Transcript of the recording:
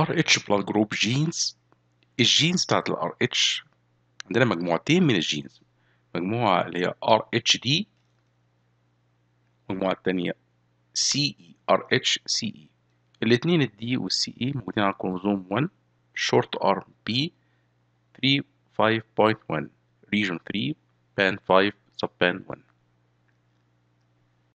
ار اتش بلاد جروب جينز الجينز بتاعت الار اتش عندنا مجموعتين من الجينز مجموعة اللي هي ار اتش دي المجموعة التانية سي اي ار اتش سي اي الاثنين الدي والسي اي e موجودين على الكروموزوم 1 شورت ار بي 3 5.1 region 3 بان 5 sub بان 1